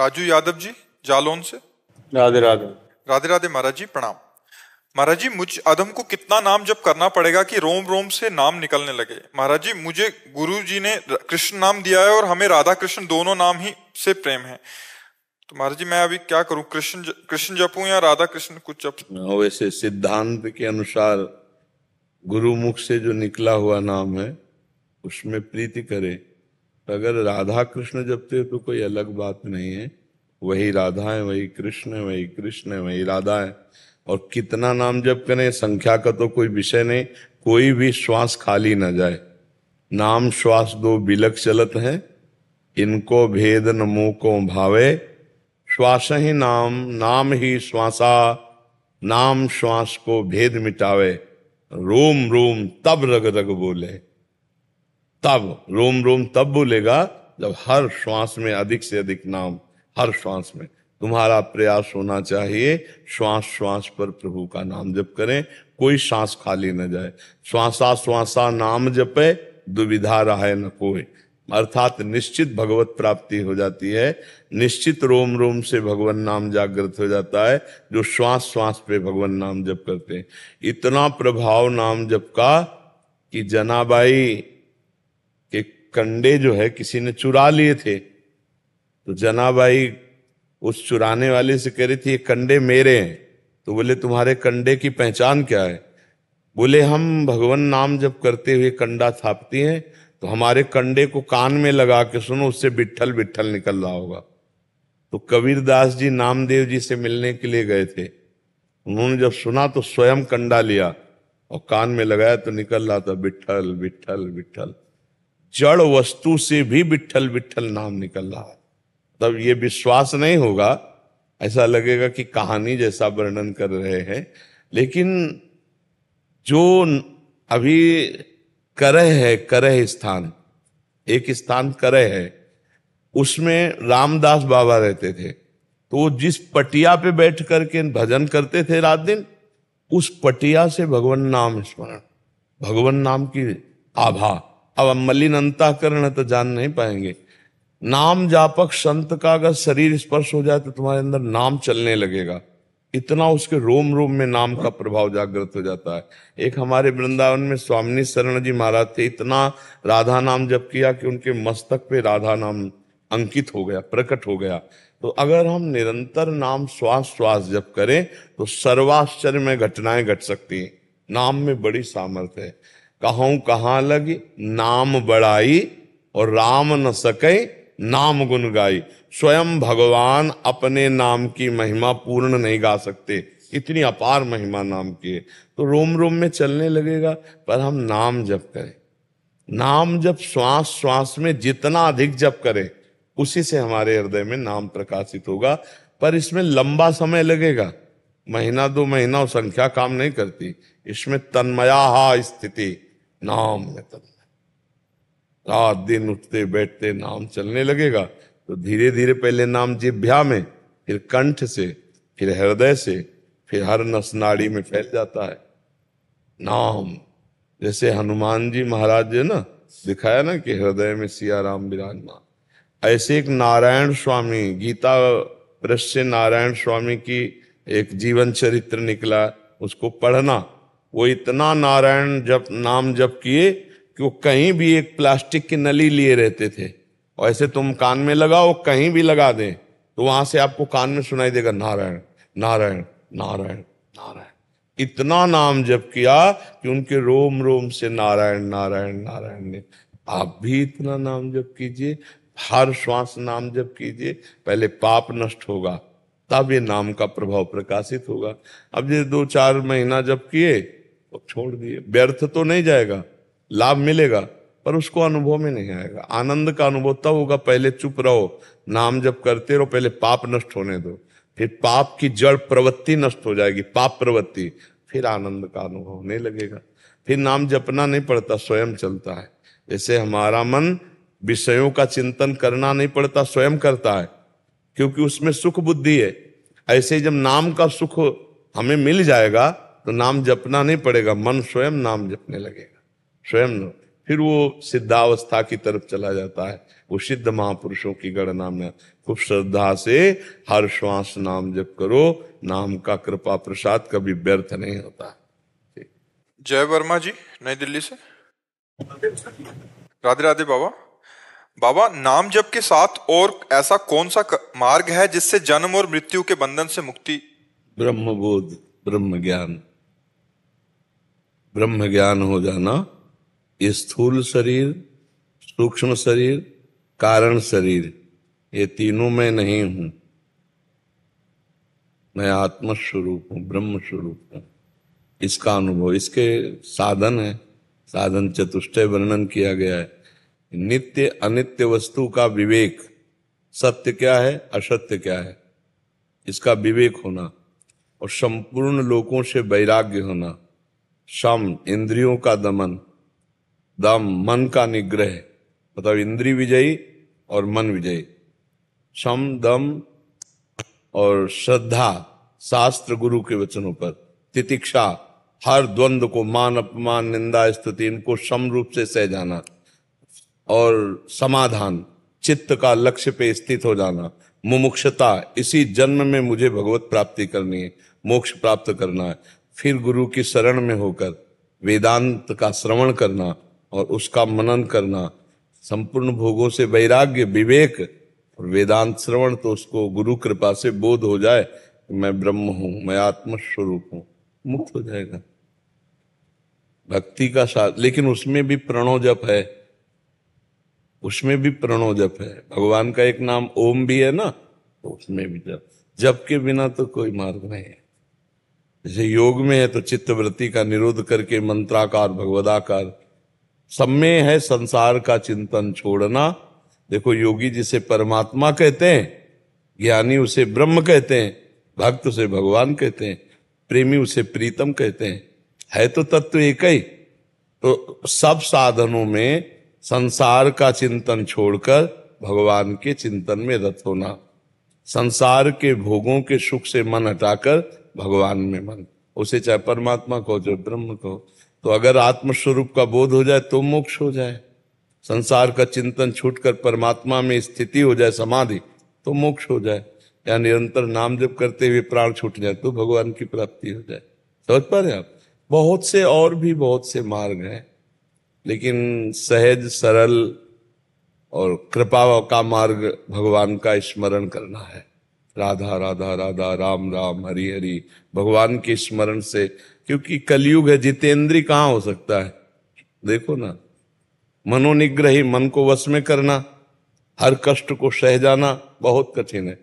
राजू यादव जी जालौन से राधे राधे राधे राधे महाराज जी प्रणाम महाराज जी मुझ आदम को कितना नाम जब करना पड़ेगा कि रोम रोम से नाम निकलने लगे महाराज जी मुझे गुरु जी ने कृष्ण नाम दिया है और हमें राधा कृष्ण दोनों नाम ही से प्रेम है तो महाराज जी मैं अभी क्या करूं कृष्ण कृष्ण जपू या राधा कृष्ण कुछ जप हाँ, वैसे सिद्धांत के अनुसार गुरु मुख से जो निकला हुआ नाम है उसमें प्रीति करे अगर राधा कृष्ण जपते हो तो कोई अलग बात नहीं है वही राधा है वही कृष्ण है वही कृष्ण है वही राधा है और कितना नाम जप करें संख्या का तो कोई विषय नहीं कोई भी श्वास खाली ना जाए नाम श्वास दो बिलक चलत हैं इनको भेद नमो को भावे श्वास ही नाम नाम ही श्वासा नाम श्वास को भेद मिटावे रोम रोम तब रग रग बोले तब रोम रोम तब बोलेगा जब हर श्वास में अधिक से अधिक नाम हर श्वास में तुम्हारा प्रयास होना चाहिए श्वास श्वास पर प्रभु का नाम जप करें कोई सांस खाली न जाए श्वासा श्वासा नाम जपे दुविधा रहा न कोई अर्थात निश्चित भगवत प्राप्ति हो जाती है निश्चित रोम रोम से भगवान नाम जागृत हो जाता है जो श्वास श्वास पे भगवान नाम जप करते हैं इतना प्रभाव नाम जप का कि जनाबाई के कंडे जो है किसी ने चुरा लिए थे तो जनाबाई उस चुराने वाले से कह रही थी ये कंडे मेरे हैं तो बोले तुम्हारे कंडे की पहचान क्या है बोले हम भगवान नाम जब करते हुए कंडा थापती हैं तो हमारे कंडे को कान में लगा के सुनो उससे बिठल बिठल निकल रहा होगा तो कबीरदास जी नामदेव जी से मिलने के लिए गए थे उन्होंने जब सुना तो स्वयं कंडा लिया और कान में लगाया तो निकल रहा था बिठल बिठल बिठल जड़ वस्तु से भी बिठल बिठल नाम निकल रहा है तब ये विश्वास नहीं होगा ऐसा लगेगा कि कहानी जैसा वर्णन कर रहे हैं लेकिन जो अभी करह है करह स्थान एक स्थान करह है उसमें रामदास बाबा रहते थे तो वो जिस पटिया पे बैठ करके भजन करते थे रात दिन उस पटिया से भगवान नाम स्मरण भगवान नाम की आभा अब हम मलिन अंतःकरण तो जान नहीं पाएंगे नाम जापक संत का अगर शरीर स्पर्श हो जाए तो तुम्हारे अंदर नाम चलने लगेगा इतना उसके रोम रोम में नाम का प्रभाव जागृत हो जाता है एक हमारे वृंदावन में स्वामी शरण जी महाराज थे इतना राधा नाम जप किया कि उनके मस्तक पे राधा नाम अंकित हो गया प्रकट हो गया तो अगर हम निरंतर नाम श्वास श्वास जप करें तो सर्वाश्चर्य में घटनाएं घट सकती हैं नाम में बड़ी सामर्थ्य है कहूँ कहाँ लगी नाम बड़ाई और राम न सके नाम गुण गाई स्वयं भगवान अपने नाम की महिमा पूर्ण नहीं गा सकते इतनी अपार महिमा नाम की है तो रोम रोम में चलने लगेगा पर हम नाम जप करें नाम जब श्वास श्वास में जितना अधिक जप करें उसी से हमारे हृदय में नाम प्रकाशित होगा पर इसमें लंबा समय लगेगा महीना दो महीना संख्या काम नहीं करती इसमें तन्मया स्थिति नाम में तन्मय रात दिन उठते बैठते नाम चलने लगेगा तो धीरे धीरे पहले नाम जिभ्या में फिर कंठ से फिर हृदय से फिर हर नस नाड़ी में फैल जाता है नाम जैसे हनुमान जी महाराज ने ना दिखाया ना कि हृदय में सिया राम विराजमान ऐसे एक नारायण स्वामी गीता प्रश्य नारायण स्वामी की एक जीवन चरित्र निकला उसको पढ़ना वो इतना नारायण जब नाम जप किए कि वो कहीं भी एक प्लास्टिक की नली लिए रहते थे और ऐसे तुम कान में लगाओ कहीं भी लगा दें तो वहां से आपको कान में सुनाई देगा नारायण नारायण नारायण नारायण इतना नाम जप किया कि उनके रोम रोम से नारायण नारायण नारायण ने आप भी इतना नाम जप कीजिए हर श्वास नाम जप कीजिए पहले पाप नष्ट होगा तब ये नाम का प्रभाव प्रकाशित होगा अब ये दो चार महीना जब किए तो छोड़ दिए व्यर्थ तो नहीं जाएगा लाभ मिलेगा पर उसको अनुभव में नहीं आएगा आनंद का अनुभव तब होगा पहले चुप रहो नाम जब करते रहो पहले पाप नष्ट होने दो फिर पाप की जड़ प्रवृत्ति नष्ट हो जाएगी पाप प्रवृत्ति फिर आनंद का अनुभव होने लगेगा फिर नाम जपना नहीं पड़ता स्वयं चलता है जैसे हमारा मन विषयों का चिंतन करना नहीं पड़ता स्वयं करता है क्योंकि उसमें सुख बुद्धि है ऐसे जब नाम का सुख हमें मिल जाएगा तो नाम जपना नहीं पड़ेगा मन स्वयं नाम जपने लगेगा स्वयं फिर वो सिद्धावस्था की तरफ चला जाता है वो सिद्ध महापुरुषों की गणना में खूब श्रद्धा से हर श्वास नाम जप करो नाम का कृपा प्रसाद कभी व्यर्थ नहीं होता जय वर्मा जी नई दिल्ली से राधे राधे बाबा बाबा नाम जप के साथ और ऐसा कौन सा मार्ग है जिससे जन्म और मृत्यु के बंधन से मुक्ति ब्रह्मबोध ब्रह्म ज्ञान ब्रह्म ज्ञान हो जाना स्थूल शरीर सूक्ष्म शरीर कारण शरीर ये तीनों में नहीं हूं मैं आत्म स्वरूप हूं ब्रह्म स्वरूप हूं इसका अनुभव इसके साधन है साधन चतुष्टय वर्णन किया गया है नित्य अनित्य वस्तु का विवेक सत्य क्या है असत्य क्या है इसका विवेक होना और संपूर्ण लोगों से वैराग्य होना सम इंद्रियों का दमन दम मन का निग्रह मतलब इंद्री विजयी और मन विजयी सम दम और श्रद्धा शास्त्र गुरु के वचनों पर तितिक्षा हर द्वंद को मान अपमान निंदा स्थिति इनको सम रूप से सह जाना और समाधान चित्त का लक्ष्य पे स्थित हो जाना मुमुक्षता इसी जन्म में मुझे भगवत प्राप्ति करनी है मोक्ष प्राप्त करना है फिर गुरु की शरण में होकर वेदांत का श्रवण करना और उसका मनन करना संपूर्ण भोगों से वैराग्य विवेक और वेदांत श्रवण तो उसको गुरु कृपा से बोध हो जाए तो मैं ब्रह्म हूं मैं आत्म स्वरूप हूं मुक्त हो जाएगा भक्ति का साथ लेकिन उसमें भी प्रणो जप है उसमें भी प्रणो जप है भगवान का एक नाम ओम भी है ना तो उसमें भी जप जप के बिना तो कोई मार्ग नहीं है जैसे योग में है तो चित्तवृत्ति का निरोध करके मंत्राकार भगवदाकार सब में है संसार का चिंतन छोड़ना देखो योगी जिसे परमात्मा कहते हैं ज्ञानी उसे ब्रह्म कहते हैं भक्त उसे भगवान कहते हैं प्रेमी उसे प्रीतम कहते हैं है तो तत्व एक ही तो सब साधनों में संसार का चिंतन छोड़कर भगवान के चिंतन में रत होना संसार के भोगों के सुख से मन हटाकर भगवान में मन उसे चाहे परमात्मा को चाहे ब्रह्म को तो अगर आत्मस्वरूप का बोध हो जाए तो मोक्ष हो जाए संसार का चिंतन छूटकर परमात्मा में स्थिति हो जाए समाधि तो मोक्ष हो जाए या निरंतर नाम जप करते हुए प्राण छूट जाए तो भगवान की प्राप्ति हो जाए समझ पा रहे आप बहुत से और भी बहुत से मार्ग हैं लेकिन सहज सरल और कृपा का मार्ग भगवान का स्मरण करना है राधा राधा राधा राम राम हरि हरि भगवान के स्मरण से क्योंकि कलयुग है जितेंद्री कहां हो सकता है देखो ना मनोनिग्रही मन को वश में करना हर कष्ट को सह जाना बहुत कठिन है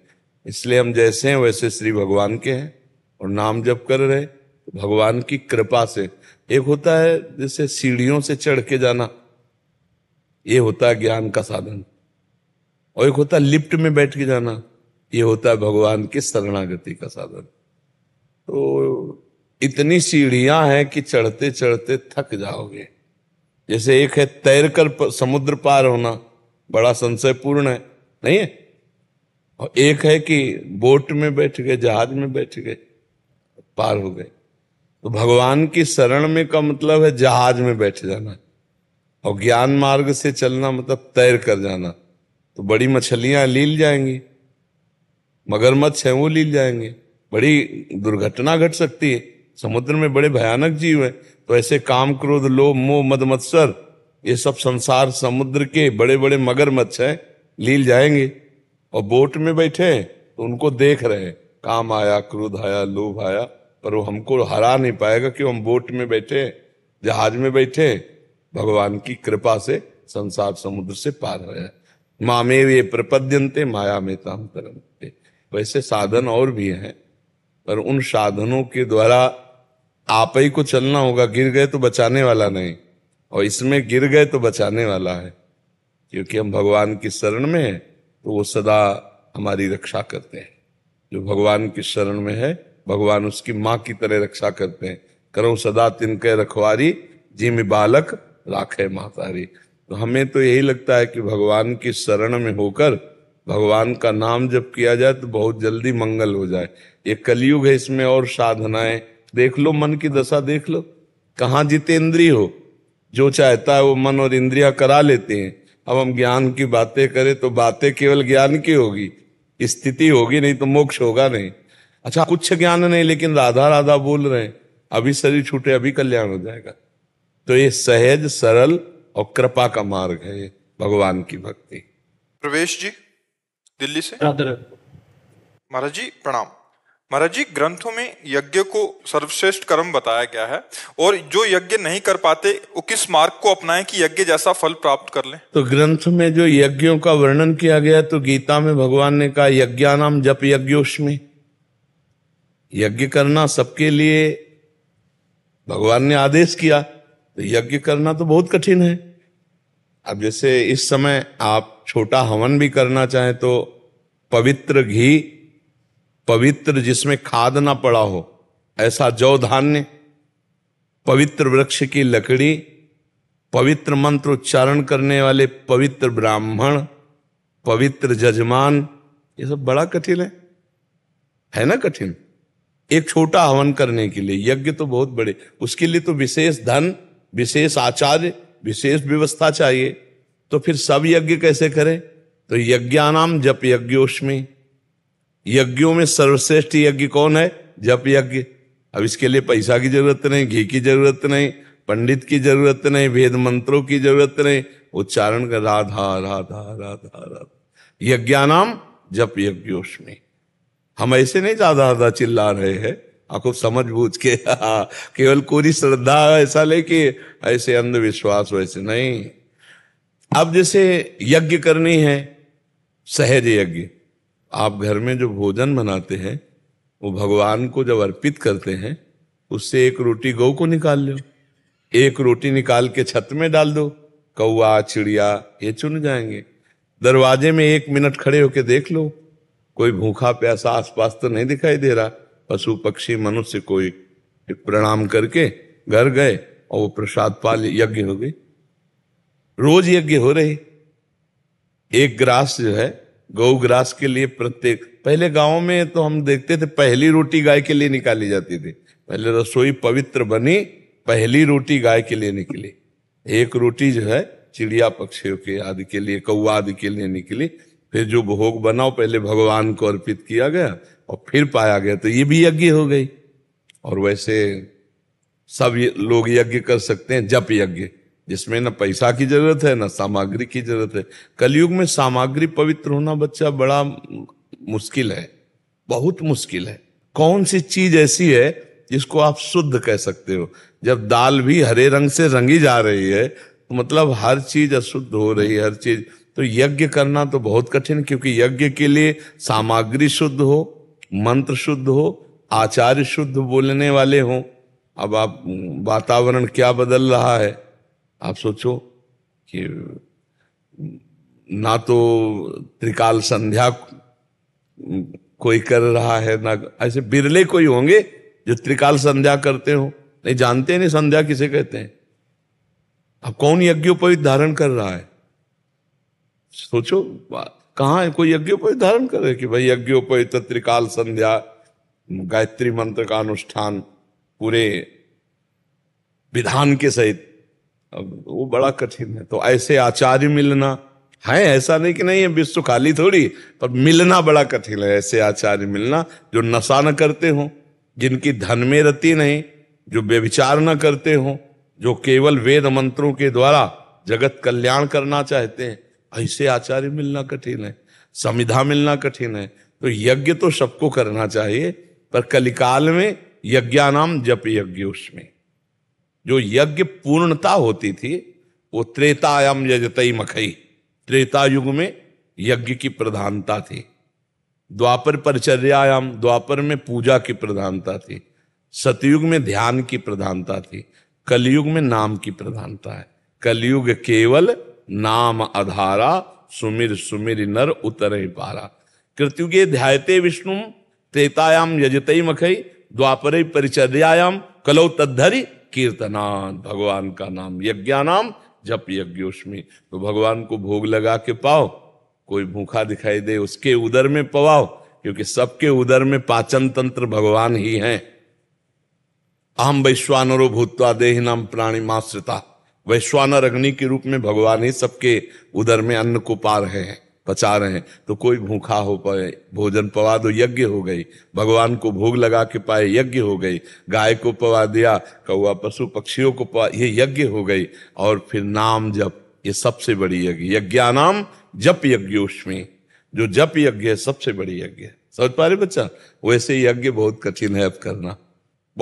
इसलिए हम जैसे हैं वैसे श्री भगवान के हैं और नाम जप कर रहे तो भगवान की कृपा से एक होता है जैसे सीढ़ियों से चढ़ के जाना ये होता है ज्ञान का साधन और एक होता है लिफ्ट में बैठ के जाना ये होता है भगवान की शरणागति का साधन तो इतनी सीढ़ियां हैं कि चढ़ते चढ़ते थक जाओगे जैसे एक है तैरकर समुद्र पार होना बड़ा संशयपूर्ण है नहीं है और एक है कि बोट में बैठ गए जहाज में बैठ गए पार हो गए तो भगवान की शरण में का मतलब है जहाज में बैठ जाना और ज्ञान मार्ग से चलना मतलब तैर कर जाना तो बड़ी मछलियां लील जाएंगी मगरमच्छ है वो लील जाएंगे बड़ी दुर्घटना घट सकती है समुद्र में बड़े भयानक जीव है तो ऐसे काम क्रोध लोभ मोह मद मत्सर ये सब संसार समुद्र के बड़े बड़े मगरमच्छ हैं लील जाएंगे और बोट में बैठे हैं तो उनको देख रहे हैं काम आया क्रोध आया लोभ आया पर वो हमको हरा नहीं पाएगा क्यों हम बोट में बैठे हैं जहाज में बैठे हैं भगवान की कृपा से संसार समुद्र से पार रहे हैं मामेव ये प्रपद्यंते माया में ताम तरंते वैसे साधन और भी हैं पर उन साधनों के द्वारा आप ही को चलना होगा गिर गए तो बचाने वाला नहीं और इसमें गिर गए तो बचाने वाला है क्योंकि हम भगवान की शरण में है तो वो सदा हमारी रक्षा करते हैं जो भगवान की शरण में है भगवान उसकी माँ की तरह रक्षा करते हैं करो सदा तिनके रखवारी जिम बालक राखे मातारी तो हमें तो यही लगता है कि भगवान की शरण में होकर भगवान का नाम जब किया जाए तो बहुत जल्दी मंगल हो जाए ये कलयुग है इसमें और साधनाएं देख लो मन की दशा देख लो कहाँ जितेंद्रीय हो जो चाहता है वो मन और इंद्रिया करा लेते हैं अब हम ज्ञान की बातें करें तो बातें केवल ज्ञान की होगी स्थिति होगी नहीं तो मोक्ष होगा नहीं अच्छा कुछ ज्ञान नहीं लेकिन राधा राधा बोल रहे हैं अभी शरीर छूटे अभी कल्याण हो जाएगा तो ये सहज सरल और कृपा का मार्ग है भगवान की भक्ति प्रवेश जी दिल्ली से महाराज जी प्रणाम महाराज जी ग्रंथों में यज्ञ को सर्वश्रेष्ठ कर्म बताया गया है और जो यज्ञ नहीं कर पाते वो किस मार्ग को अपनाए कि यज्ञ जैसा फल प्राप्त कर लें तो ग्रंथ में जो यज्ञों का वर्णन किया गया तो गीता में भगवान ने कहा नाम जप यज्ञोश में यज्ञ करना सबके लिए भगवान ने आदेश किया तो यज्ञ करना तो बहुत कठिन है अब जैसे इस समय आप छोटा हवन भी करना चाहें तो पवित्र घी पवित्र जिसमें खाद ना पड़ा हो ऐसा जौ धान्य पवित्र वृक्ष की लकड़ी पवित्र मंत्र उच्चारण करने वाले पवित्र ब्राह्मण पवित्र जजमान ये सब बड़ा कठिन है है ना कठिन एक छोटा हवन करने के लिए यज्ञ तो बहुत बड़े उसके लिए तो विशेष धन विशेष आचार्य विशेष व्यवस्था चाहिए तो फिर सब यज्ञ कैसे करें तो यज्ञानाम जप यज्ञोष्मी यज्ञों में सर्वश्रेष्ठ यज्ञ कौन है जप यज्ञ अब इसके लिए पैसा की जरूरत नहीं घी की जरूरत नहीं पंडित की जरूरत नहीं वेद मंत्रों की जरूरत नहीं उच्चारण का राधा राधा राधा राधा यज्ञानाम जप यज्ञोश में हम ऐसे नहीं ज्यादा ज्यादा चिल्ला रहे हैं आपको समझ बूझ के हाँ, केवल पूरी श्रद्धा ऐसा लेके ऐसे अंधविश्वास वैसे नहीं अब जैसे यज्ञ करनी है सहज यज्ञ आप घर में जो भोजन बनाते हैं वो भगवान को जब अर्पित करते हैं उससे एक रोटी गौ को निकाल लो एक रोटी निकाल के छत में डाल दो कौआ चिड़िया ये चुन जाएंगे दरवाजे में एक मिनट खड़े होके देख लो कोई भूखा प्यासा आसपास तो नहीं दिखाई दे रहा पशु पक्षी मनुष्य कोई प्रणाम करके घर गए और वो प्रसाद पाल यज्ञ हो गई रोज यज्ञ हो रही एक ग्रास जो है गौग्रास ग्रास के लिए प्रत्येक पहले गाँव में तो हम देखते थे पहली रोटी गाय के लिए निकाली जाती थी पहले रसोई पवित्र बनी पहली रोटी गाय के लिए निकली एक रोटी जो है चिड़िया पक्षियों के आदि के लिए कौआ आदि के लिए निकली फिर जो भोग बनाओ पहले भगवान को अर्पित किया गया और फिर पाया गया तो ये भी यज्ञ हो गई और वैसे सब लोग यज्ञ कर सकते हैं जप यज्ञ जिसमें न पैसा की जरूरत है न सामग्री की जरूरत है कलयुग में सामग्री पवित्र होना बच्चा बड़ा मुश्किल है बहुत मुश्किल है कौन सी चीज ऐसी है जिसको आप शुद्ध कह सकते हो जब दाल भी हरे रंग से रंगी जा रही है तो मतलब हर चीज अशुद्ध हो रही है हर चीज तो यज्ञ करना तो बहुत कठिन क्योंकि यज्ञ के लिए सामग्री शुद्ध हो मंत्र शुद्ध हो आचार्य शुद्ध बोलने वाले हों अब आप वातावरण क्या बदल रहा है आप सोचो कि ना तो त्रिकाल संध्या कोई कर रहा है ना ऐसे बिरले कोई होंगे जो त्रिकाल संध्या करते हो नहीं जानते नहीं संध्या किसे कहते हैं अब कौन यज्ञोपवीत धारण कर रहा है सोचो कहाँ है कोई यज्ञोपवीत धारण करे कि भाई यज्ञोपवीत तो त्रिकाल संध्या गायत्री मंत्र का अनुष्ठान पूरे विधान के सहित अब वो बड़ा कठिन है तो ऐसे आचार्य मिलना है ऐसा नहीं कि नहीं है विश्व तो खाली थोड़ी पर मिलना बड़ा कठिन है ऐसे आचार्य मिलना जो नशा न करते हों जिनकी धन में रति नहीं जो व्यविचार न करते हों जो केवल वेद मंत्रों के द्वारा जगत कल्याण करना चाहते हैं ऐसे आचार्य मिलना कठिन है संविधा मिलना कठिन है तो यज्ञ तो सबको करना चाहिए पर कलिकाल में यज्ञानाम जप यज्ञ उसमें जो यज्ञ पूर्णता होती थी वो त्रेतायाम यजतई मखई त्रेता युग में यज्ञ की प्रधानता थी द्वापर परिचर्यायाम द्वापर में पूजा की प्रधानता थी सतयुग में ध्यान की प्रधानता थी कलयुग में नाम की प्रधानता है कलयुग केवल नाम आधारा सुमिर सुमिर नर उतर पारा कृतयुगे ध्यायते विष्णु त्रेतायाम यजतई मखई द्वापर परिचर्यायाम कलौ तद्धरी कीर्तनान भगवान का नाम यज्ञानाम जप यज्ञोष्मी तो भगवान को भोग लगा के पाओ कोई भूखा दिखाई दे उसके उदर में पवाओ क्योंकि सबके उदर में पाचन तंत्र भगवान ही है अहम वैश्वानरो भूतवा देह नाम प्राणी माश्रिता वैश्वानर अग्नि के रूप में भगवान ही सबके उदर में अन्न को पा रहे हैं पचा रहे हैं तो कोई भूखा हो पाए भोजन पवा दो यज्ञ हो गई भगवान को भोग लगा के पाए यज्ञ हो गई गाय को पवा दिया कौआ पशु पक्षियों को पवा ये यज्ञ हो गई और फिर नाम जप ये सबसे बड़ी यज्ञ यज्ञा नाम जप यज्ञोष्मी जो जप यज्ञ है सबसे बड़ी यज्ञ है समझ पा रहे बच्चा वैसे यज्ञ बहुत कठिन है अब करना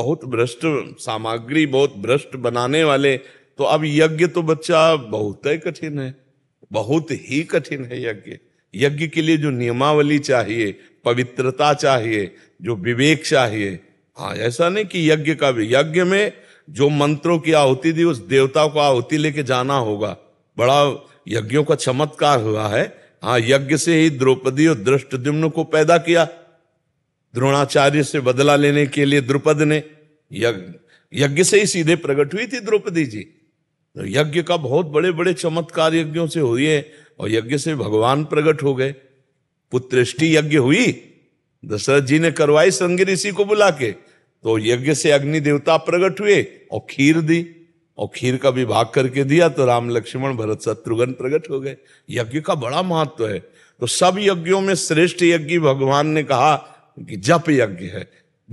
बहुत भ्रष्ट सामग्री बहुत भ्रष्ट बनाने वाले तो अब यज्ञ तो बच्चा बहुत ही कठिन है बहुत ही कठिन है यज्ञ यज्ञ के लिए जो नियमावली चाहिए पवित्रता चाहिए जो विवेक चाहिए हाँ ऐसा नहीं कि यज्ञ का भी यज्ञ में जो मंत्रों की आहुति दी उस देवता को आहुति लेके जाना होगा बड़ा यज्ञों का चमत्कार हुआ है हाँ यज्ञ से ही द्रौपदी और दृष्ट को पैदा किया द्रोणाचार्य से बदला लेने के लिए द्रुपद ने यज्ञ से ही सीधे प्रकट हुई थी द्रौपदी जी तो यज्ञ का बहुत बड़े बड़े चमत्कार यज्ञों से हुए और यज्ञ से भगवान प्रकट हो गए पुत्रष्टि यज्ञ हुई दशरथ जी ने करवाई संग ऋषि को बुला के तो यज्ञ से अग्नि देवता प्रकट हुए और खीर दी और खीर का विभाग करके दिया तो राम लक्ष्मण भरत शत्रुघ्न प्रकट हो गए यज्ञ का बड़ा महत्व है तो सब यज्ञों में श्रेष्ठ यज्ञ भगवान ने कहा कि जप यज्ञ है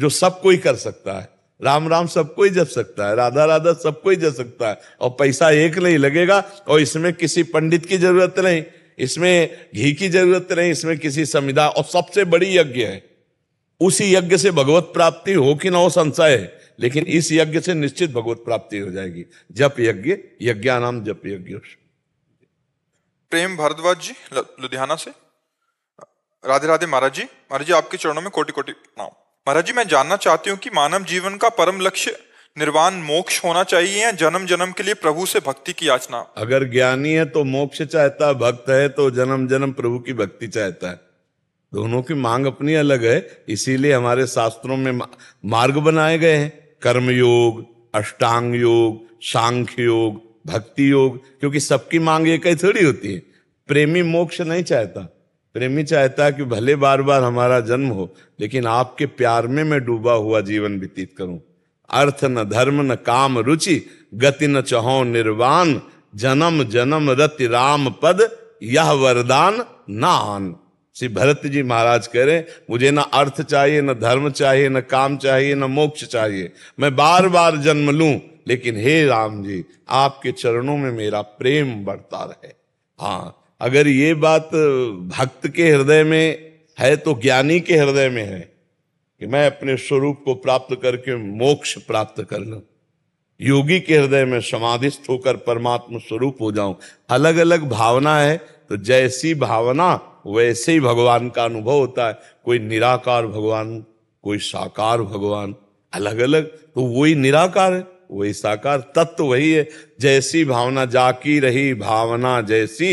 जो सब कोई कर सकता है राम राम सबको ही जप सकता है राधा राधा सबको ही जप सकता है और पैसा एक नहीं लगेगा और इसमें किसी पंडित की जरूरत नहीं इसमें घी की जरूरत नहीं इसमें किसी संविधान और सबसे बड़ी यज्ञ है उसी यज्ञ से भगवत प्राप्ति हो कि ना हो संशय है लेकिन इस यज्ञ से निश्चित भगवत प्राप्ति हो जाएगी जप यज्ञ यज्ञा नाम जप यज्ञ प्रेम भारद्वाज जी लुधियाना से राधे राधे महाराज जी महाराज जी आपके चरणों में कोटि कोटि नाम महाराज जी मैं जानना चाहती हूँ कि मानव जीवन का परम लक्ष्य निर्वाण मोक्ष होना चाहिए या जन्म जन्म के लिए प्रभु से भक्ति की याचना अगर ज्ञानी है तो मोक्ष चाहता है भक्त है तो जन्म जन्म प्रभु की भक्ति चाहता है दोनों की मांग अपनी अलग है इसीलिए हमारे शास्त्रों में मार्ग बनाए गए हैं कर्मयोग अष्टांग योग सांख्य योग भक्ति योग क्योंकि सबकी मांग एक ही थोड़ी होती है प्रेमी मोक्ष नहीं चाहता प्रेमी चाहता है कि भले बार बार हमारा जन्म हो लेकिन आपके प्यार में मैं डूबा हुआ जीवन व्यतीत करूं अर्थ न धर्म न काम रुचि गति न चहो निर्वाण जन्म जन्म रति राम पद यह वरदान नान श्री भरत जी महाराज कह रहे मुझे ना अर्थ चाहिए ना धर्म चाहिए ना काम चाहिए ना मोक्ष चाहिए मैं बार बार जन्म लू लेकिन हे राम जी आपके चरणों में मेरा प्रेम बढ़ता रहे हाँ अगर ये बात भक्त के हृदय में है तो ज्ञानी के हृदय में है कि मैं अपने स्वरूप को प्राप्त करके मोक्ष प्राप्त कर लू योगी के हृदय में समाधिस्थ होकर परमात्मा स्वरूप हो जाऊं अलग अलग भावना है तो जैसी भावना वैसे ही भगवान का अनुभव होता है कोई निराकार भगवान कोई साकार भगवान अलग अलग तो वही निराकार है वही साकार तत्व तो वही है जैसी भावना जाकी रही भावना जैसी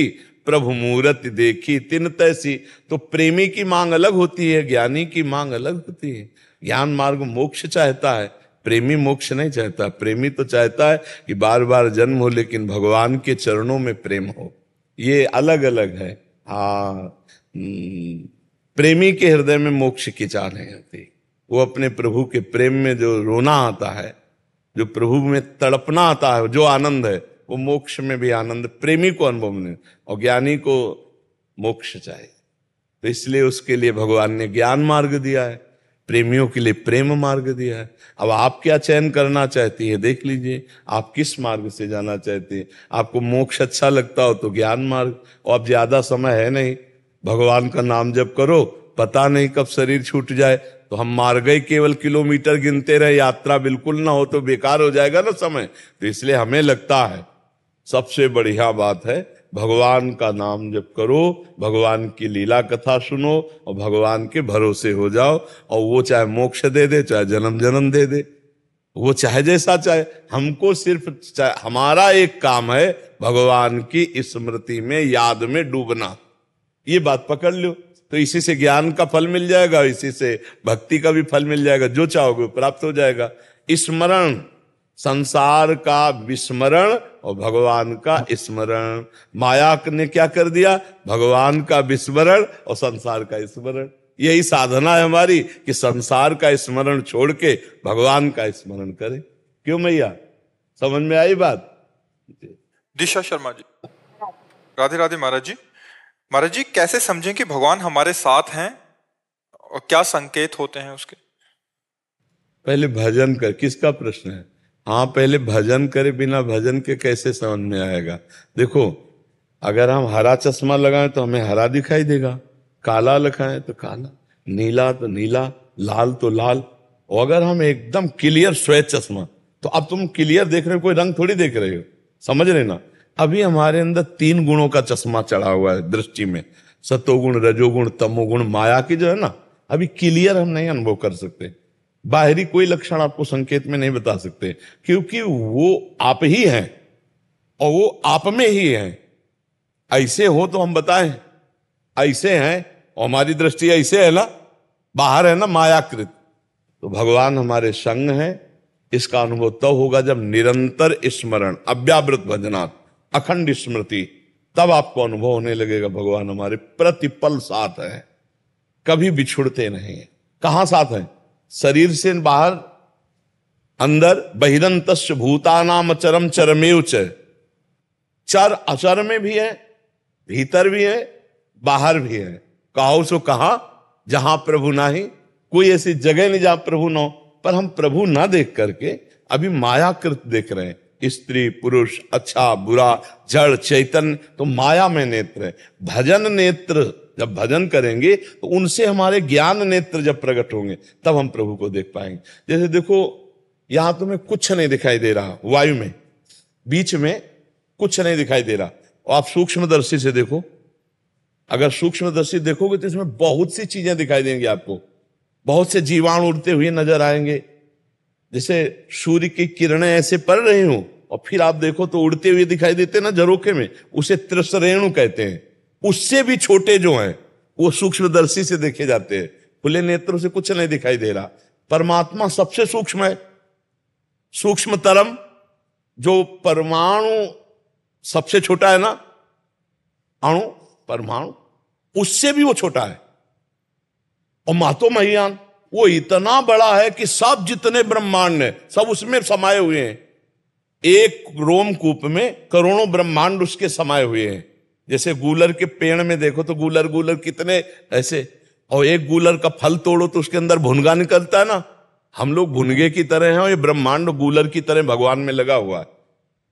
प्रभु मूर्त देखी तिन तैसी तो प्रेमी की मांग अलग होती है ज्ञानी की मांग अलग होती है ज्ञान मार्ग मोक्ष चाहता है प्रेमी मोक्ष नहीं चाहता प्रेमी तो चाहता है कि बार बार जन्म हो लेकिन भगवान के चरणों में प्रेम हो ये अलग अलग है हाँ हम्म, प्रेमी के हृदय में मोक्ष की चाह नहीं होती वो अपने प्रभु के प्रेम में जो रोना आता है जो प्रभु में तड़पना आता है जो आनंद है वो मोक्ष में भी आनंद प्रेमी को अनुभव नहीं और ज्ञानी को मोक्ष चाहिए तो इसलिए उसके लिए भगवान ने ज्ञान मार्ग दिया है प्रेमियों के लिए प्रेम मार्ग दिया है अब आप क्या चयन करना चाहती है देख लीजिए आप किस मार्ग से जाना चाहते हैं आपको मोक्ष अच्छा लगता हो तो ज्ञान मार्ग और अब ज्यादा समय है नहीं भगवान का नाम जब करो पता नहीं कब शरीर छूट जाए तो हम मार गए केवल किलोमीटर गिनते रहे यात्रा बिल्कुल ना हो तो बेकार हो जाएगा ना समय तो इसलिए हमें लगता है सबसे बढ़िया बात है भगवान का नाम जब करो भगवान की लीला कथा सुनो और भगवान के भरोसे हो जाओ और वो चाहे मोक्ष दे दे चाहे जन्म जन्म दे दे वो चाहे जैसा चाहे हमको सिर्फ चाहे हमारा एक काम है भगवान की स्मृति में याद में डूबना ये बात पकड़ लो तो इसी से ज्ञान का फल मिल जाएगा इसी से भक्ति का भी फल मिल जाएगा जो चाहोगे प्राप्त हो जाएगा स्मरण संसार का विस्मरण और भगवान का स्मरण माया ने क्या कर दिया भगवान का विस्मरण और संसार का स्मरण यही साधना है हमारी कि संसार का स्मरण छोड़ के भगवान का स्मरण करें क्यों मैया समझ में आई बात दिशा शर्मा जी राधे राधे महाराज जी महाराज जी कैसे समझें कि भगवान हमारे साथ हैं और क्या संकेत होते हैं उसके पहले भजन कर किसका प्रश्न है हाँ पहले भजन करे बिना भजन के कैसे समझ में आएगा देखो अगर हम हरा चश्मा लगाएं तो हमें हरा दिखाई देगा काला लगाएं तो काला नीला तो नीला लाल तो लाल और अगर हम एकदम क्लियर श्वेत चश्मा तो अब तुम क्लियर देख रहे हो कोई रंग थोड़ी देख रहे हो समझ रहे ना अभी हमारे अंदर तीन गुणों का चश्मा चढ़ा हुआ है दृष्टि में सतोगुण रजोगुण तमोगुण माया की जो है ना अभी क्लियर हम नहीं अनुभव कर सकते बाहरी कोई लक्षण आपको संकेत में नहीं बता सकते क्योंकि वो आप ही हैं और वो आप में ही हैं ऐसे हो तो हम बताएं ऐसे हैं और हमारी दृष्टि ऐसे है ना बाहर है ना मायाकृत तो भगवान हमारे संग हैं इसका अनुभव तब तो होगा जब निरंतर स्मरण अव्यावृत भजनात् अखंड स्मृति तब आपको अनुभव होने लगेगा भगवान हमारे प्रतिपल साथ है कभी बिछुड़ते नहीं कहां साथ हैं शरीर से बाहर अंदर बहिरंत भूतानाम चरम चरमेव चर अचर में भी है भीतर भी है बाहर भी है कहो सो कहा जहां प्रभु ना ही कोई ऐसी जगह नहीं जहां प्रभु ना हो पर हम प्रभु ना देख करके अभी मायाकृत देख रहे हैं स्त्री पुरुष अच्छा बुरा जड़ चैतन्य तो माया में नेत्र है भजन नेत्र जब भजन करेंगे तो उनसे हमारे ज्ञान नेत्र जब प्रकट होंगे तब हम प्रभु को देख पाएंगे जैसे देखो यहां तो तुम्हें कुछ नहीं दिखाई दे रहा वायु में बीच में कुछ नहीं दिखाई दे रहा और आप सूक्ष्मदर्शी से देखो अगर सूक्ष्मदर्शी देखोगे तो इसमें बहुत सी चीजें दिखाई देंगी आपको बहुत से जीवाणु उड़ते हुए नजर आएंगे जैसे सूर्य की किरणें ऐसे पड़ रही हूं और फिर आप देखो तो उड़ते हुए दिखाई देते ना झरोखे में उसे त्रिश्रेणु कहते हैं उससे भी छोटे जो हैं वो सूक्ष्मदर्शी से देखे जाते हैं खुले नेत्रों से कुछ नहीं दिखाई दे रहा परमात्मा सबसे सूक्ष्म है सूक्ष्म तरम जो परमाणु सबसे छोटा है ना अणु परमाणु उससे भी वो छोटा है और मातो महियान वो इतना बड़ा है कि सब जितने ब्रह्मांड है सब उसमें समाये हुए हैं एक रोमकूप में करोड़ों ब्रह्मांड उसके समाये हुए हैं जैसे गूलर के पेड़ में देखो तो गूलर गूलर कितने ऐसे और एक गूलर का फल तोड़ो तो उसके अंदर भुनगा निकलता है ना हम लोग भुनगे की तरह हैं और ये ब्रह्मांड गूलर की तरह भगवान में लगा हुआ है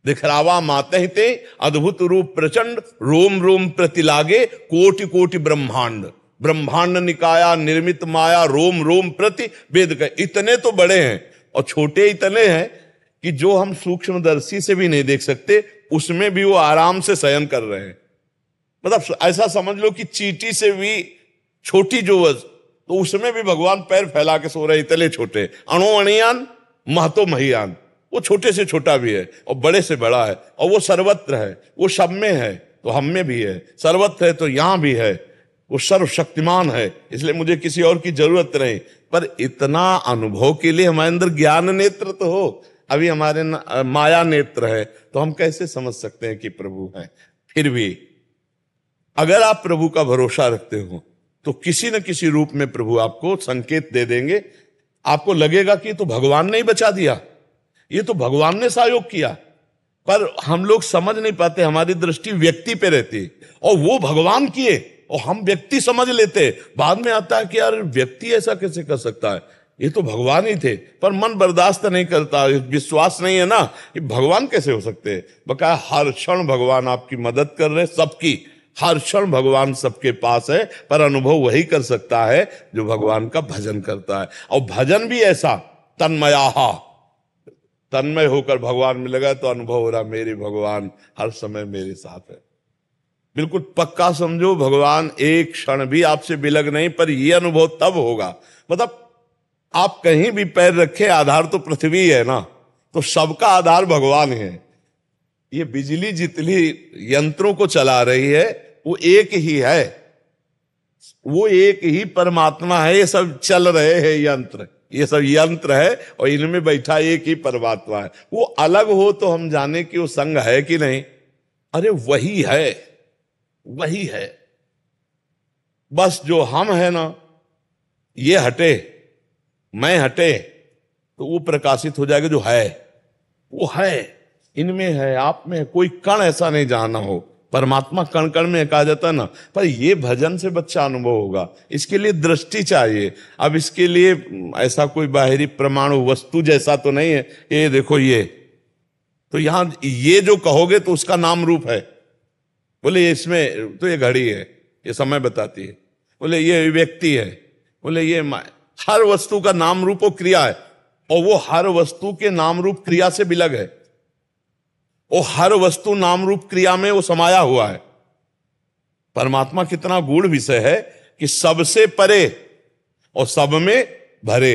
दिखरावा माते ही अद्भुत रूप प्रचंड रोम रोम प्रतिलागे कोटि कोटि ब्रह्मांड ब्रह्मांड निकाया निर्मित माया रोम रोम प्रति वेद इतने तो बड़े हैं और छोटे इतने हैं कि जो हम सूक्ष्मदर्शी से भी नहीं देख सकते उसमें भी वो आराम से शयन कर रहे हैं मतलब ऐसा समझ लो कि चीटी से भी छोटी जो वज तो उसमें भी भगवान पैर फैला के सो रहे इतने छोटे अणो अणियान महतो महियान वो छोटे से छोटा भी है और बड़े से बड़ा है और वो सर्वत्र है वो सब में है तो हम में भी है सर्वत्र है तो यहां भी है वो सर्वशक्तिमान है इसलिए मुझे किसी और की जरूरत नहीं पर इतना अनुभव के लिए हमारे अंदर ज्ञान नेत्र तो हो अभी हमारे न, माया नेत्र है तो हम कैसे समझ सकते हैं कि प्रभु है फिर भी अगर आप प्रभु का भरोसा रखते हो तो किसी न किसी रूप में प्रभु आपको संकेत दे देंगे आपको लगेगा कि तो भगवान ने ही बचा दिया ये तो भगवान ने सहयोग किया पर हम लोग समझ नहीं पाते हमारी दृष्टि व्यक्ति पे रहती और वो भगवान किए और हम व्यक्ति समझ लेते बाद में आता है कि यार व्यक्ति ऐसा कैसे कर सकता है ये तो भगवान ही थे पर मन बर्दाश्त नहीं करता विश्वास नहीं है ना ये भगवान कैसे हो सकते हैं बकाया हर क्षण भगवान आपकी मदद कर रहे सबकी हर क्षण भगवान सबके पास है पर अनुभव वही कर सकता है जो भगवान का भजन करता है और भजन भी ऐसा तन्मयाहा तन्मय होकर भगवान में लगा तो अनुभव हो रहा मेरे भगवान हर समय मेरे साथ है बिल्कुल पक्का समझो भगवान एक क्षण भी आपसे बिलग नहीं पर यह अनुभव तब होगा मतलब आप कहीं भी पैर रखे आधार तो पृथ्वी है ना तो सबका आधार भगवान है ये बिजली जितनी यंत्रों को चला रही है वो एक ही है वो एक ही परमात्मा है ये सब चल रहे हैं यंत्र ये सब यंत्र है और इनमें बैठा एक ही परमात्मा है वो अलग हो तो हम जाने कि वो संग है कि नहीं अरे वही है वही है बस जो हम है ना ये हटे मैं हटे तो वो प्रकाशित हो जाएगा जो है वो है इनमें है आप में है कोई कण ऐसा नहीं जाना हो परमात्मा कण कण में कहा जाता है ना पर ये भजन से बच्चा अनुभव होगा इसके लिए दृष्टि चाहिए अब इसके लिए ऐसा कोई बाहरी प्रमाण वस्तु जैसा तो नहीं है ये देखो ये तो यहां ये जो कहोगे तो उसका नाम रूप है बोले इसमें तो ये घड़ी है ये समय बताती है बोले ये व्यक्ति है बोले ये हर वस्तु का नाम रूप और क्रिया है और वो हर वस्तु के नाम रूप क्रिया से बिलग है वो हर वस्तु नाम रूप क्रिया में वो समाया हुआ है परमात्मा कितना गूढ़ विषय है कि सबसे परे और सब में भरे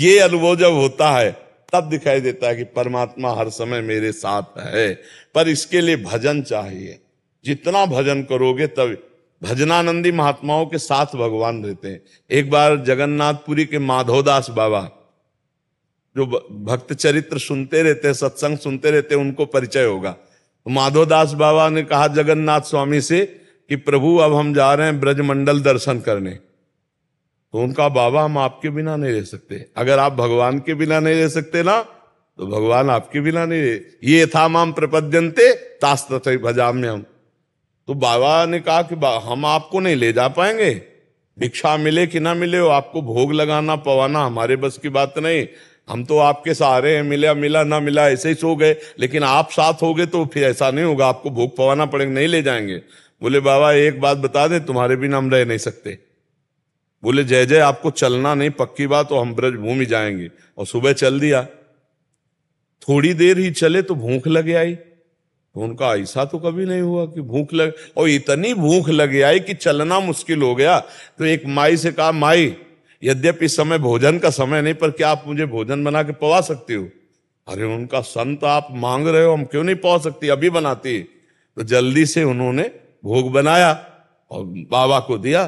ये अनुभव जब होता है तब दिखाई देता है कि परमात्मा हर समय मेरे साथ है पर इसके लिए भजन चाहिए जितना भजन करोगे तब भजनानंदी महात्माओं के साथ भगवान रहते हैं एक बार जगन्नाथपुरी के माधवदास बाबा जो भक्त चरित्र सुनते रहते सत्संग सुनते रहते उनको परिचय होगा माधव दास बाबा ने कहा जगन्नाथ स्वामी से कि प्रभु अब हम जा रहे हैं ब्रजमंडल दर्शन करने तो उनका बाबा हम आपके बिना नहीं रह सकते अगर आप भगवान के बिना नहीं रह सकते ना तो भगवान आपके बिना नहीं रहे ये था माम प्रपद्यंते भजाम में हम तो बाबा ने कहा कि हम आपको नहीं ले जा पाएंगे भिक्षा मिले कि ना मिले वो आपको भोग लगाना पवाना हमारे बस की बात नहीं हम तो आपके सहारे हैं मिला मिला ना मिला ऐसे ही सो गए लेकिन आप साथ हो गए तो फिर ऐसा नहीं होगा आपको भूख पवाना पड़ेगा नहीं ले जाएंगे बोले बाबा एक बात बता दे तुम्हारे बिना हम रह नहीं सकते बोले जय जय आपको चलना नहीं पक्की बात तो हम ब्रज भूमि जाएंगे और सुबह चल दिया थोड़ी देर ही चले तो भूख लगे आई तो उनका ऐसा तो कभी नहीं हुआ कि भूख लग और इतनी भूख लगे आई कि चलना मुश्किल हो गया तो एक माई से कहा माई यद्यपि समय भोजन का समय नहीं पर क्या आप मुझे भोजन बना के पवा सकते हो अरे उनका संत आप मांग रहे हो हम क्यों नहीं पवा सकती अभी बनाती तो जल्दी से उन्होंने भोग बनाया और बाबा को दिया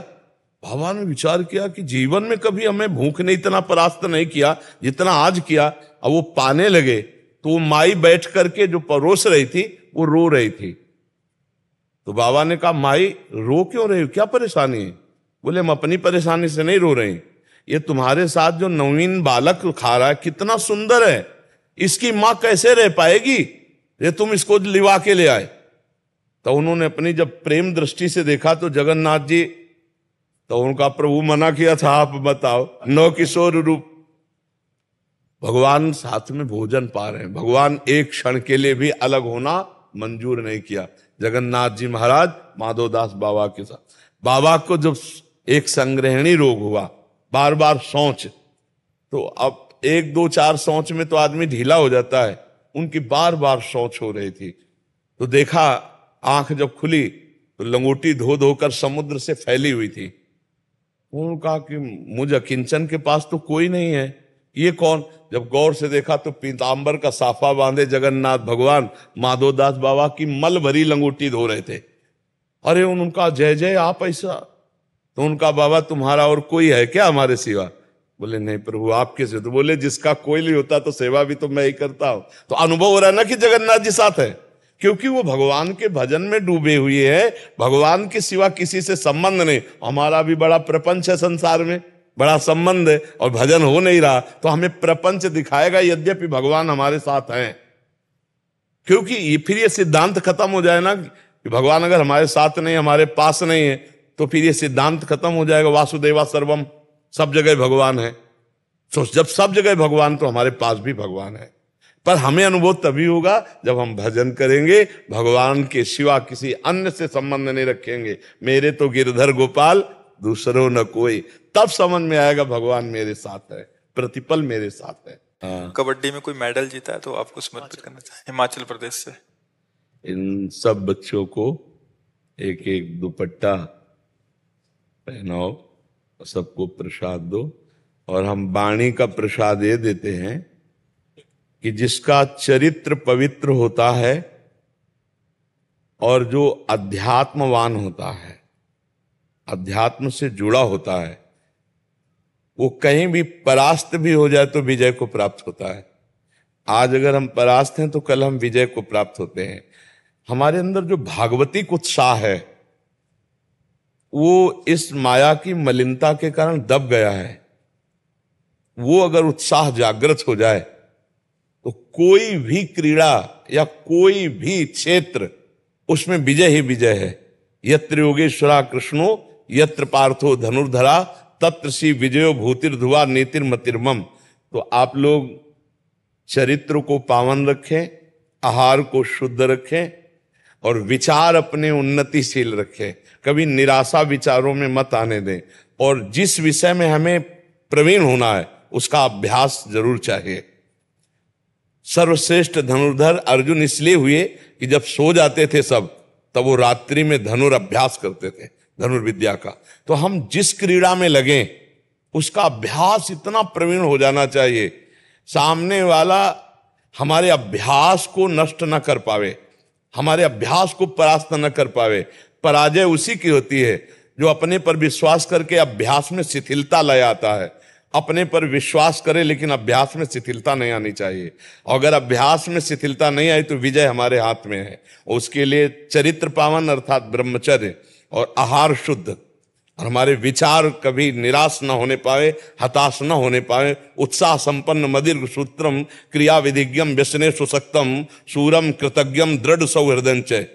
बाबा ने विचार किया कि जीवन में कभी हमें भूख ने इतना परास्त नहीं किया जितना आज किया अब वो पाने लगे तो वो माई बैठ करके जो परोस रही थी वो रो रही थी तो बाबा ने कहा माई रो क्यों रही हो क्या परेशानी है बोले हम अपनी परेशानी से नहीं रो रहे ये तुम्हारे साथ जो नवीन बालक खा रहा है कितना सुंदर है इसकी माँ कैसे रह पाएगी ये तुम इसको लिवा के ले आए तो उन्होंने अपनी जब प्रेम दृष्टि से देखा तो जगन्नाथ जी तो उनका प्रभु मना किया था आप बताओ नौ किशोर रूप भगवान साथ में भोजन पा रहे हैं भगवान एक क्षण के लिए भी अलग होना मंजूर नहीं किया जगन्नाथ जी महाराज माधोदास बाबा के साथ बाबा को जब एक संग्रहणी रोग हुआ बार बार सोच तो अब एक दो चार सोच में तो आदमी ढीला हो जाता है उनकी बार बार सोच हो रही थी तो देखा आंख जब खुली तो लंगोटी धो धोकर समुद्र से फैली हुई थी उन्होंने कहा कि मुझे किंचन के पास तो कोई नहीं है ये कौन जब गौर से देखा तो पीताम्बर का साफा बांधे जगन्नाथ भगवान माधोदास बाबा की मल भरी लंगोटी धो रहे थे अरे उनका जय जय आप ऐसा तो उनका बाबा तुम्हारा और कोई है क्या हमारे सिवा बोले नहीं प्रभु आपके से तो बोले जिसका कोई नहीं होता तो सेवा भी तो मैं ही करता हूं तो अनुभव हो रहा है ना कि जगन्नाथ जी साथ है क्योंकि वो भगवान के भजन में डूबे हुए हैं भगवान के सिवा किसी से संबंध नहीं हमारा भी बड़ा प्रपंच है संसार में बड़ा संबंध है और भजन हो नहीं रहा तो हमें प्रपंच दिखाएगा यद्यपि भगवान हमारे साथ हैं क्योंकि ये फिर ये सिद्धांत खत्म हो जाए ना कि भगवान अगर हमारे साथ नहीं हमारे पास नहीं है तो फिर ये सिद्धांत खत्म हो जाएगा वासुदेवा सर्वम सब जगह भगवान है तो जब सब जगह भगवान तो हमारे पास भी भगवान है पर हमें अनुभव तभी होगा जब हम भजन करेंगे भगवान के सिवा किसी अन्य से संबंध नहीं रखेंगे मेरे तो गिरधर गोपाल दूसरों न कोई तब समझ में आएगा भगवान मेरे साथ है प्रतिपल मेरे साथ है हाँ। कबड्डी में कोई मेडल जीता है तो आपको समर्पित करना चाहिए हिमाचल प्रदेश से इन सब बच्चों को एक एक दुपट्टा पहनाओ सबको प्रसाद दो और हम वाणी का प्रसाद ये देते हैं कि जिसका चरित्र पवित्र होता है और जो अध्यात्मवान होता है अध्यात्म से जुड़ा होता है वो कहीं भी परास्त भी हो जाए तो विजय को प्राप्त होता है आज अगर हम परास्त हैं तो कल हम विजय को प्राप्त होते हैं हमारे अंदर जो भागवतिक उत्साह है वो इस माया की मलिनता के कारण दब गया है वो अगर उत्साह जागृत हो जाए तो कोई भी क्रीड़ा या कोई भी क्षेत्र उसमें विजय ही विजय है यत्र योगेश्वरा कृष्णो यत्र पार्थो धनुर्धरा तत्र श्री विजयो भूतिर्धुआ नीतिर्मतिर्मम तो आप लोग चरित्र को पावन रखें आहार को शुद्ध रखें और विचार अपने उन्नतिशील रखें कभी निराशा विचारों में मत आने दें और जिस विषय में हमें प्रवीण होना है उसका अभ्यास जरूर चाहिए सर्वश्रेष्ठ धनुर्धर अर्जुन इसलिए हुए कि जब सो जाते थे सब तब वो रात्रि में धनुर अभ्यास करते थे धनुर्विद्या का तो हम जिस क्रीड़ा में लगे उसका अभ्यास इतना प्रवीण हो जाना चाहिए सामने वाला हमारे अभ्यास को नष्ट ना कर पावे हमारे अभ्यास को परास्त न कर पावे पराजय उसी की होती है जो अपने पर विश्वास करके अभ्यास में शिथिलता ले आता है अपने पर विश्वास करे लेकिन अभ्यास में शिथिलता नहीं आनी चाहिए अगर अभ्यास में शिथिलता नहीं आई तो विजय हमारे हाथ में है उसके लिए चरित्र पावन अर्थात ब्रह्मचर्य और आहार शुद्ध और हमारे विचार कभी निराश न होने पाए हताश न होने पाए उत्साह संपन्न मदिर सूत्रम क्रिया विधिज्ञम व्यसने सुशक्तम सूरम कृतज्ञम दृढ़ सौहृदय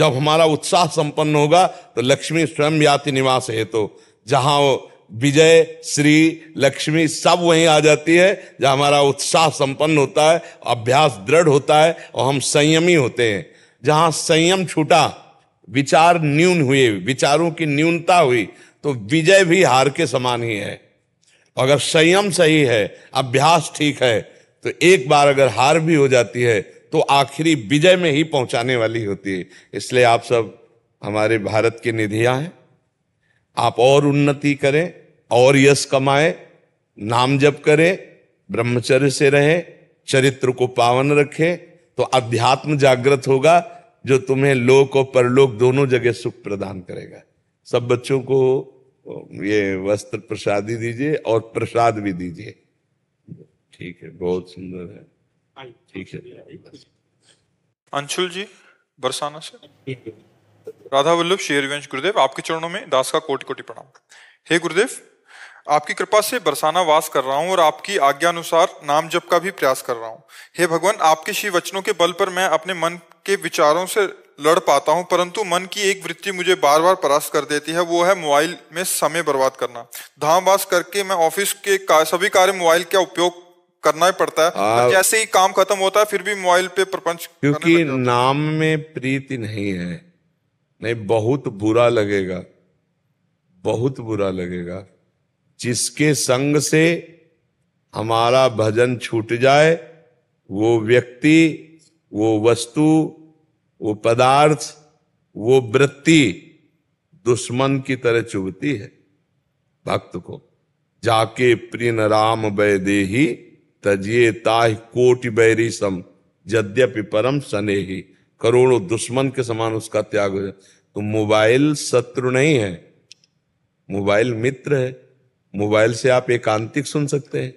जब हमारा उत्साह संपन्न होगा तो लक्ष्मी स्वयं याति निवास हेतु तो, जहां विजय श्री लक्ष्मी सब वहीं आ जाती है जहाँ हमारा उत्साह संपन्न होता है अभ्यास दृढ़ होता है और हम संयमी होते हैं जहाँ संयम छूटा विचार न्यून हुए विचारों की न्यूनता हुई तो विजय भी हार के समान ही है तो अगर संयम सही है अभ्यास ठीक है तो एक बार अगर हार भी हो जाती है तो आखिरी विजय में ही पहुंचाने वाली होती है इसलिए आप सब हमारे भारत की निधियां हैं आप और उन्नति करें और यश कमाए नाम जप करें ब्रह्मचर्य से रहे चरित्र को पावन रखें तो अध्यात्म जागृत होगा जो तुम्हें लोक और परलोक दोनों जगह सुख प्रदान करेगा सब बच्चों को ये वस्त्र प्रसादी दीजिए और प्रसाद भी दीजिए ठीक है बहुत सुंदर है ठीक है अंशुल जी बरसाना से राधा वल्लभ शेरगंज गुरुदेव आपके चरणों में दास का कोटि कोटि प्रणाम हे गुरुदेव आपकी कृपा से बरसाना वास कर रहा हूँ और आपकी आज्ञा अनुसार नाम जप का भी प्रयास कर रहा हूँ हे भगवान आपके श्री वचनों के बल पर मैं अपने मन के विचारों से लड़ पाता हूं परंतु मन की एक वृत्ति मुझे बार बार परास्त कर देती है वो है मोबाइल में समय बर्बाद करना वास करके मैं ऑफिस के का, सभी कार्य मोबाइल का उपयोग करना ही पड़ता है आ, जैसे ही काम खत्म होता है फिर भी मोबाइल पे प्रपंच क्योंकि नाम में प्रीति नहीं है नहीं बहुत बुरा लगेगा बहुत बुरा लगेगा जिसके संग से हमारा भजन छूट जाए वो व्यक्ति वो वस्तु वो पदार्थ वो वृत्ति दुश्मन की तरह चुभती है भक्त को जाके प्रिन राम वैदेही तजिए ताह कोटि बैरी सम यद्यपि परम सनेही करोड़ों दुश्मन के समान उसका त्याग हो जाए तो मोबाइल शत्रु नहीं है मोबाइल मित्र है मोबाइल से आप एकांतिक सुन सकते हैं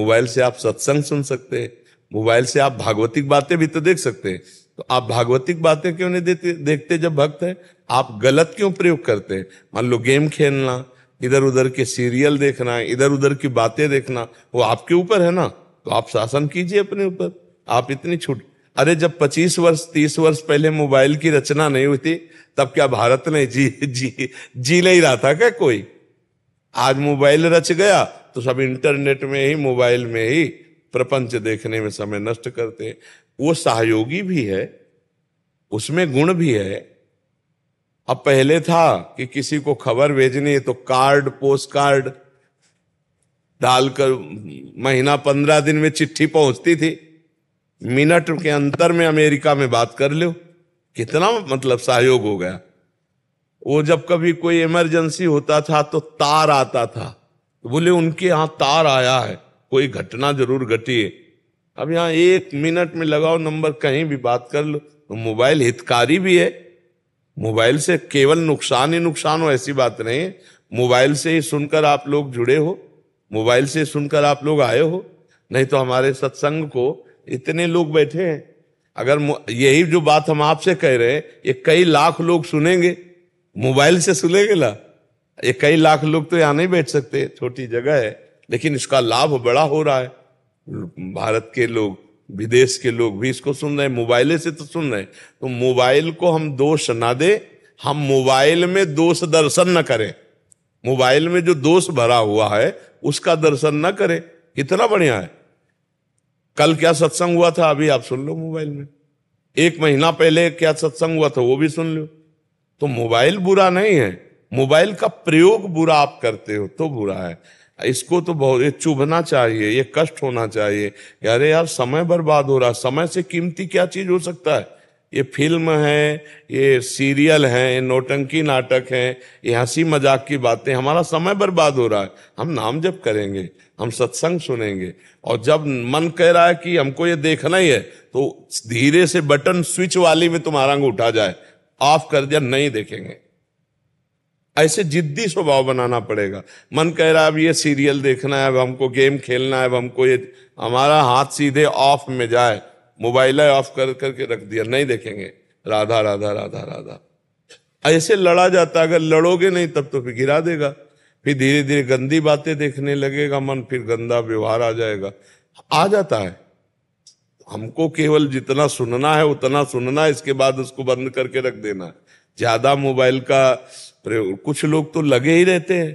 मोबाइल से आप सत्संग सुन सकते हैं मोबाइल से आप भागवतिक बातें भी तो देख सकते हैं तो आप भागवतिक बातें क्यों नहीं देते देखते जब भक्त है आप गलत क्यों प्रयोग करते हैं मान लो गेम खेलना इधर उधर के सीरियल देखना इधर उधर की बातें देखना वो आपके ऊपर है ना तो आप शासन कीजिए अपने ऊपर आप इतनी छूट अरे जब 25 वर्ष 30 वर्ष पहले मोबाइल की रचना नहीं हुई थी तब क्या भारत ने जी जी जी नहीं रहा था क्या कोई आज मोबाइल रच गया तो सब इंटरनेट में ही मोबाइल में ही प्रपंच देखने में समय नष्ट करते वो सहयोगी भी है उसमें गुण भी है अब पहले था कि किसी को खबर भेजनी है तो कार्ड पोस्ट कार्ड डालकर महीना पंद्रह दिन में चिट्ठी पहुंचती थी मिनट के अंतर में अमेरिका में बात कर लो कितना मतलब सहयोग हो गया वो जब कभी कोई इमरजेंसी होता था तो तार आता था तो बोले उनके यहां तार आया है कोई घटना जरूर घटी है अब यहाँ एक मिनट में लगाओ नंबर कहीं भी बात कर लो तो मोबाइल हितकारी भी है मोबाइल से केवल नुकसान ही नुकसान हो ऐसी बात नहीं मोबाइल से ही सुनकर आप लोग जुड़े हो मोबाइल से सुनकर आप लोग आए हो नहीं तो हमारे सत्संग को इतने लोग बैठे हैं अगर यही जो बात हम आपसे कह रहे हैं ये कई लाख लोग सुनेंगे मोबाइल से सुनेंगे ला ये कई लाख लोग तो यहाँ नहीं बैठ सकते छोटी जगह है लेकिन इसका लाभ बड़ा हो रहा है भारत के लोग विदेश के लोग भी इसको सुन रहे हैं मोबाइल से तो सुन रहे हैं तो मोबाइल को हम दोष ना दे हम मोबाइल में दोष दर्शन न करें मोबाइल में जो दोष भरा हुआ है उसका दर्शन न करें कितना बढ़िया है कल क्या सत्संग हुआ था अभी आप सुन लो मोबाइल में एक महीना पहले क्या सत्संग हुआ था वो भी सुन लो तो मोबाइल बुरा नहीं है मोबाइल का प्रयोग बुरा आप करते हो तो बुरा है इसको तो बहुत ये चुभना चाहिए ये कष्ट होना चाहिए अरे यार समय बर्बाद हो रहा है समय से कीमती क्या चीज हो सकता है ये फिल्म है ये सीरियल है ये नोटंकी नाटक है ये हंसी मजाक की बातें हमारा समय बर्बाद हो रहा है हम नाम जब करेंगे हम सत्संग सुनेंगे और जब मन कह रहा है कि हमको ये देखना ही है तो धीरे से बटन स्विच वाली में तुम्हारा अंग उठा जाए ऑफ कर दिया नहीं देखेंगे ऐसे जिद्दी स्वभाव बनाना पड़ेगा मन कह रहा है अब ये सीरियल देखना है अब हमको गेम खेलना है अब हमको ये हमारा हाथ सीधे ऑफ में जाए मोबाइल ऑफ कर करके रख दिया नहीं देखेंगे राधा राधा राधा राधा ऐसे लड़ा जाता अगर लड़ोगे नहीं तब तो फिर गिरा देगा फिर धीरे धीरे गंदी बातें देखने लगेगा मन फिर गंदा व्यवहार आ जाएगा आ जाता है हमको केवल जितना सुनना है उतना सुनना है इसके बाद उसको बंद करके रख देना है ज्यादा मोबाइल का प्रयोग कुछ लोग तो लगे ही रहते हैं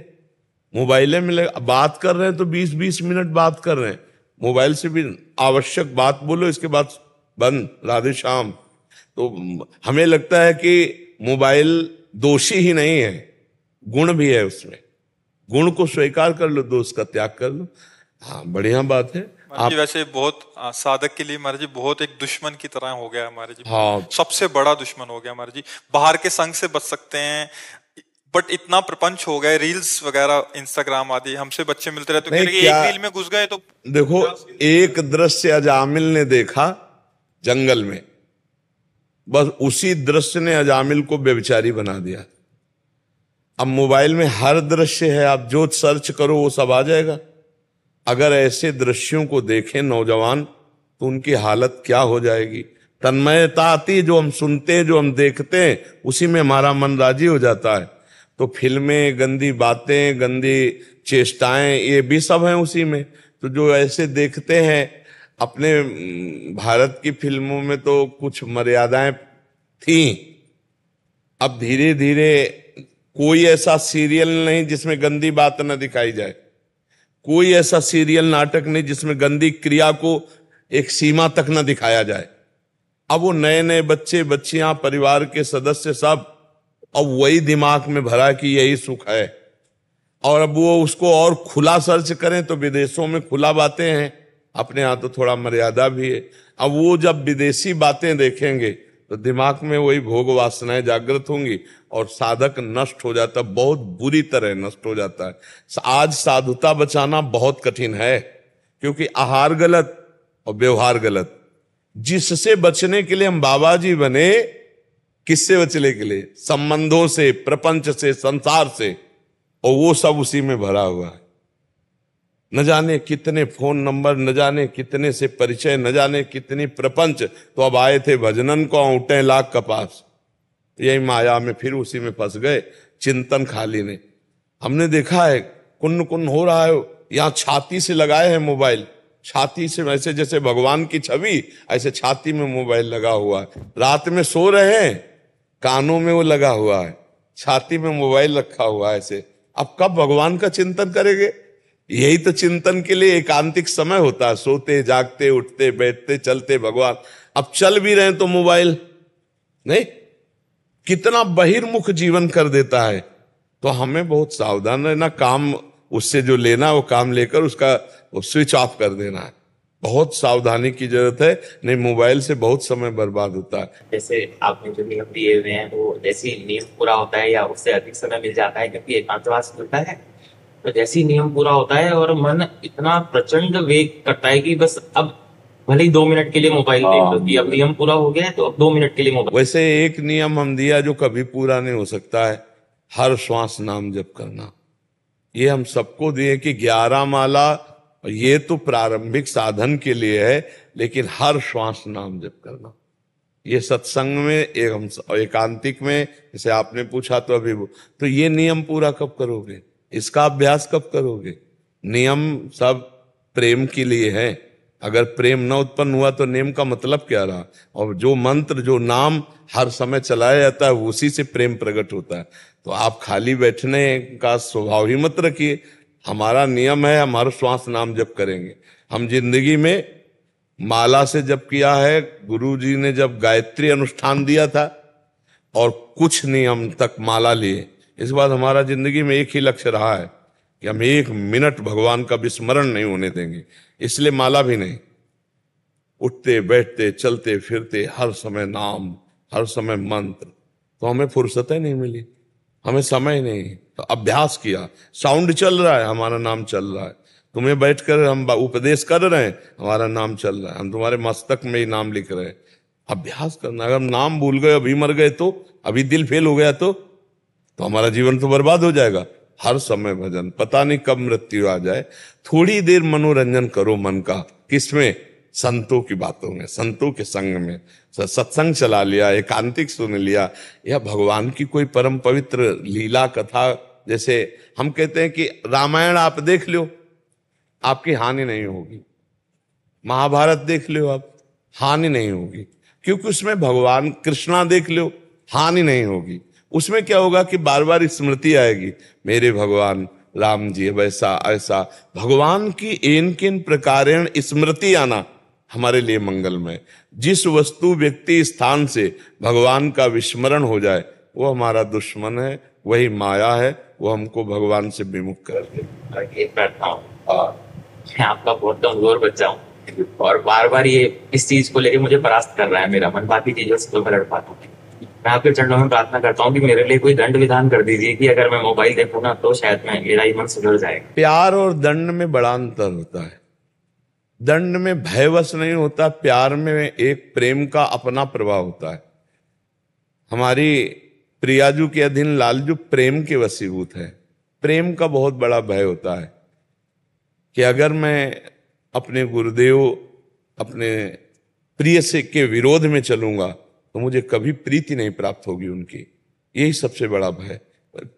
मोबाइल में लगे बात कर रहे हैं तो 20-20 मिनट बात कर रहे हैं मोबाइल से भी आवश्यक बात बोलो इसके बाद बंद राधे श्याम तो हमें लगता है कि मोबाइल दोषी ही नहीं है गुण भी है उसमें गुण को स्वीकार कर लो दोष का त्याग कर लो हाँ बढ़िया बात है आप वैसे बहुत आ, साधक के लिए महाराज जी बहुत एक दुश्मन की तरह हो गया हमारे जी हाँ सबसे बड़ा दुश्मन हो गया हमारे जी बाहर के संग से बच सकते हैं बट इतना प्रपंच हो गए रील्स वगैरह इंस्टाग्राम आदि हमसे बच्चे मिलते रहते तो एक रील में घुस गए तो देखो एक दृश्य अजामिल ने देखा जंगल में बस उसी दृश्य ने अजामिल को बेविचारी बना दिया अब मोबाइल में हर दृश्य है आप जो सर्च करो वो सब आ जाएगा अगर ऐसे दृश्यों को देखें नौजवान तो उनकी हालत क्या हो जाएगी तन्मयता आती जो हम सुनते हैं जो हम देखते हैं उसी में हमारा मन राजी हो जाता है तो फिल्में गंदी बातें गंदी चेष्टाएं ये भी सब हैं उसी में तो जो ऐसे देखते हैं अपने भारत की फिल्मों में तो कुछ मर्यादाएं थी अब धीरे धीरे कोई ऐसा सीरियल नहीं जिसमें गंदी बात ना दिखाई जाए कोई ऐसा सीरियल नाटक नहीं जिसमें गंदी क्रिया को एक सीमा तक ना दिखाया जाए अब वो नए नए बच्चे बच्चियां परिवार के सदस्य सब अब वही दिमाग में भरा कि यही सुख है और अब वो उसको और खुला सर्च करें तो विदेशों में खुला बातें हैं अपने यहां तो थोड़ा मर्यादा भी है अब वो जब विदेशी बातें देखेंगे तो दिमाग में वही भोग वासनाएं जागृत होंगी और साधक नष्ट हो जाता बहुत बुरी तरह नष्ट हो जाता है आज साधुता बचाना बहुत कठिन है क्योंकि आहार गलत और व्यवहार गलत जिससे बचने के लिए हम बाबा जी बने किससे बचने के लिए संबंधों से प्रपंच से संसार से और वो सब उसी में भरा हुआ है न जाने कितने फोन नंबर न जाने कितने से परिचय न जाने कितनी प्रपंच तो अब आए थे भजनन को उठे लाख कपास तो यही माया में फिर उसी में फंस गए चिंतन खाली ने हमने देखा है कुन्न कुन्न हो रहा है यहाँ छाती से लगाए हैं मोबाइल छाती से ऐसे जैसे भगवान की छवि ऐसे छाती में मोबाइल लगा हुआ है रात में सो रहे हैं कानों में वो लगा हुआ है छाती में मोबाइल रखा हुआ है ऐसे अब कब भगवान का चिंतन करेंगे यही तो चिंतन के लिए एकांतिक समय होता है सोते जागते उठते बैठते चलते भगवान अब चल भी रहे तो मोबाइल नहीं कितना बहिर्मुख जीवन कर देता है तो हमें बहुत सावधान रहना काम उससे जो लेना वो काम लेकर उसका स्विच ऑफ कर देना है बहुत सावधानी की जरूरत है नहीं मोबाइल से बहुत समय बर्बाद होता है जैसे आपने जो नियम दिए हुए हैं वो जैसे नियम पूरा होता है या उससे अधिक समय मिल जाता है क्योंकि एकांतवास मिलता है तो जैसे ही नियम पूरा होता है और मन इतना प्रचंड वेग करता है कि बस अब भले ही दो मिनट के लिए मोबाइल देख लो कि अब हाँ। नियम पूरा हो गया है तो अब दो मिनट के लिए मोबाइल वैसे एक नियम हम दिया जो कभी पूरा नहीं हो सकता है हर श्वास नाम जप करना ये हम सबको दिए कि ग्यारह माला और ये तो प्रारंभिक साधन के लिए है लेकिन हर श्वास नाम जप करना ये सत्संग में एक हम एकांतिक में जैसे आपने पूछा तो अभी वो तो ये नियम पूरा कब करोगे इसका अभ्यास कब करोगे नियम सब प्रेम के लिए है अगर प्रेम न उत्पन्न हुआ तो नियम का मतलब क्या रहा और जो मंत्र जो नाम हर समय चलाया जाता है उसी से प्रेम प्रकट होता है तो आप खाली बैठने का स्वभाव ही मत रखिए हमारा नियम है हमारा श्वास नाम जप करेंगे हम जिंदगी में माला से जप किया है गुरु जी ने जब गायत्री अनुष्ठान दिया था और कुछ नियम तक माला लिए इस बार हमारा जिंदगी में एक ही लक्ष्य रहा है कि हम एक मिनट भगवान का विस्मरण नहीं होने देंगे इसलिए माला भी नहीं उठते बैठते चलते फिरते हर समय नाम हर समय मंत्र तो हमें फुर्सतें नहीं मिली हमें समय नहीं तो अभ्यास किया साउंड चल रहा है हमारा नाम चल रहा है तुम्हें बैठ कर हम उपदेश कर रहे हैं हमारा नाम चल रहा है हम तुम्हारे मस्तक में ही नाम लिख रहे हैं अभ्यास करना अगर हम नाम भूल गए अभी मर गए तो अभी दिल फेल हो गया तो तो हमारा जीवन तो बर्बाद हो जाएगा हर समय भजन पता नहीं कब मृत्यु आ जाए थोड़ी देर मनोरंजन करो मन का किसमें संतों की बातों में संतों के संग में सत्संग चला लिया एकांतिक सुन लिया या भगवान की कोई परम पवित्र लीला कथा जैसे हम कहते हैं कि रामायण आप देख लो आपकी हानि नहीं होगी महाभारत देख लो आप हानि नहीं होगी क्योंकि उसमें भगवान कृष्णा देख लो हानि नहीं होगी उसमें क्या होगा कि बार बार स्मृति आएगी मेरे भगवान राम जी वैसा ऐसा भगवान की एन किन प्रकार स्मृति आना हमारे लिए मंगलमय जिस वस्तु व्यक्ति स्थान से भगवान का विस्मरण हो जाए वो हमारा दुश्मन है वही माया है वो हमको भगवान से विमुख कर दे आपका बहुत कमजोर बच्चा हूँ और बार बार ये इस चीज को लेकर मुझे परास्त कर रहा है मेरा मन बाकी चीजों से तो मैं लड़ पाता हूँ मैं आपके चरणों में प्रार्थना करता हूँ कि मेरे लिए कोई दंड विधान कर दीजिए कि अगर मैं मोबाइल देखूंगा तो शायद मैं मेरा ही मन सुधर जाएगा प्यार और दंड में बड़ा अंतर होता है दंड में भयवश नहीं होता प्यार में एक प्रेम का अपना प्रभाव होता है हमारी प्रियाजू के अधीन लालजू प्रेम के वसीभूत है प्रेम का बहुत बड़ा भय होता है कि अगर मैं अपने गुरुदेव अपने प्रिय से के विरोध में चलूंगा तो मुझे कभी प्रीति नहीं प्राप्त होगी उनकी यही सबसे बड़ा भय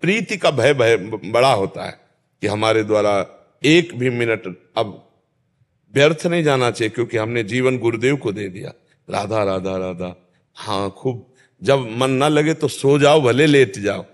प्रीति का भय भय बड़ा होता है कि हमारे द्वारा एक भी मिनट अब व्यर्थ नहीं जाना चाहिए क्योंकि हमने जीवन गुरुदेव को दे दिया राधा राधा राधा हाँ खूब जब मन ना लगे तो सो जाओ भले लेट जाओ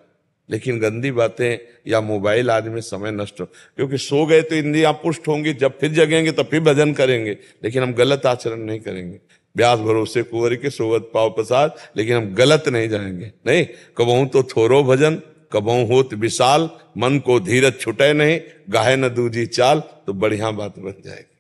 लेकिन गंदी बातें या मोबाइल आदि में समय नष्ट हो क्योंकि सो गए तो इंद्रियां पुष्ट होंगी जब फिर जगेंगे तो फिर भजन करेंगे लेकिन हम गलत आचरण नहीं करेंगे ब्यास भरोसे कुंवर के सोवत पाव प्रसाद लेकिन हम गलत नहीं जाएंगे नहीं कबहू तो थोरो भजन कबहू तो विशाल मन को धीरज छुटे नहीं गाय न दूजी चाल तो बढ़िया बात बन जाएगी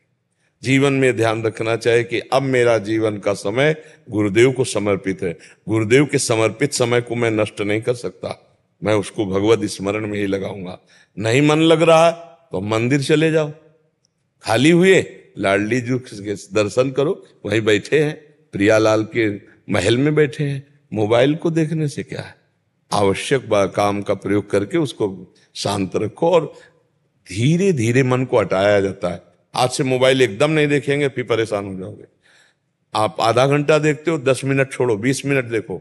जीवन में ध्यान रखना चाहिए कि अब मेरा जीवन का समय गुरुदेव को समर्पित है गुरुदेव के समर्पित समय को मैं नष्ट नहीं कर सकता मैं उसको भगवत स्मरण में ही लगाऊंगा नहीं मन लग रहा तो मंदिर चले जाओ खाली हुए लाडली जी के दर्शन करो वहीं बैठे हैं प्रियालाल के महल में बैठे हैं मोबाइल को देखने से क्या है आवश्यक काम का प्रयोग करके उसको शांत रखो और धीरे धीरे मन को हटाया जाता है आज से मोबाइल एकदम नहीं देखेंगे फिर परेशान हो जाओगे आप आधा घंटा देखते हो दस मिनट छोड़ो बीस मिनट देखो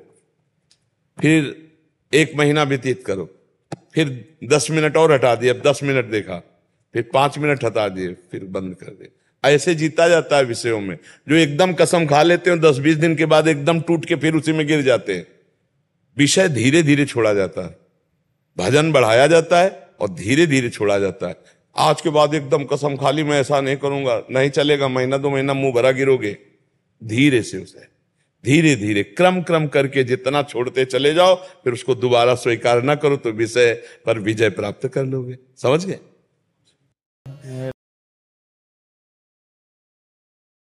फिर एक महीना व्यतीत करो फिर दस मिनट और हटा दिए अब दस मिनट देखा फिर पांच मिनट हटा दिए फिर बंद कर दिए ऐसे जीता जाता है विषयों में जो एकदम कसम खा लेते हैं दस बीस दिन के बाद एकदम टूट के फिर उसी में गिर जाते हैं विषय धीरे धीरे छोड़ा जाता है भजन बढ़ाया जाता है और धीरे धीरे छोड़ा जाता है आज के बाद एकदम कसम खाली मैं ऐसा नहीं करूंगा नहीं चलेगा महीना दो महीना मुंह भरा गिरोगे धीरे से उसे धीरे धीरे क्रम क्रम करके जितना छोड़ते चले जाओ फिर उसको दोबारा स्वीकार ना करो तो विषय पर विजय प्राप्त कर लोगे समझ गए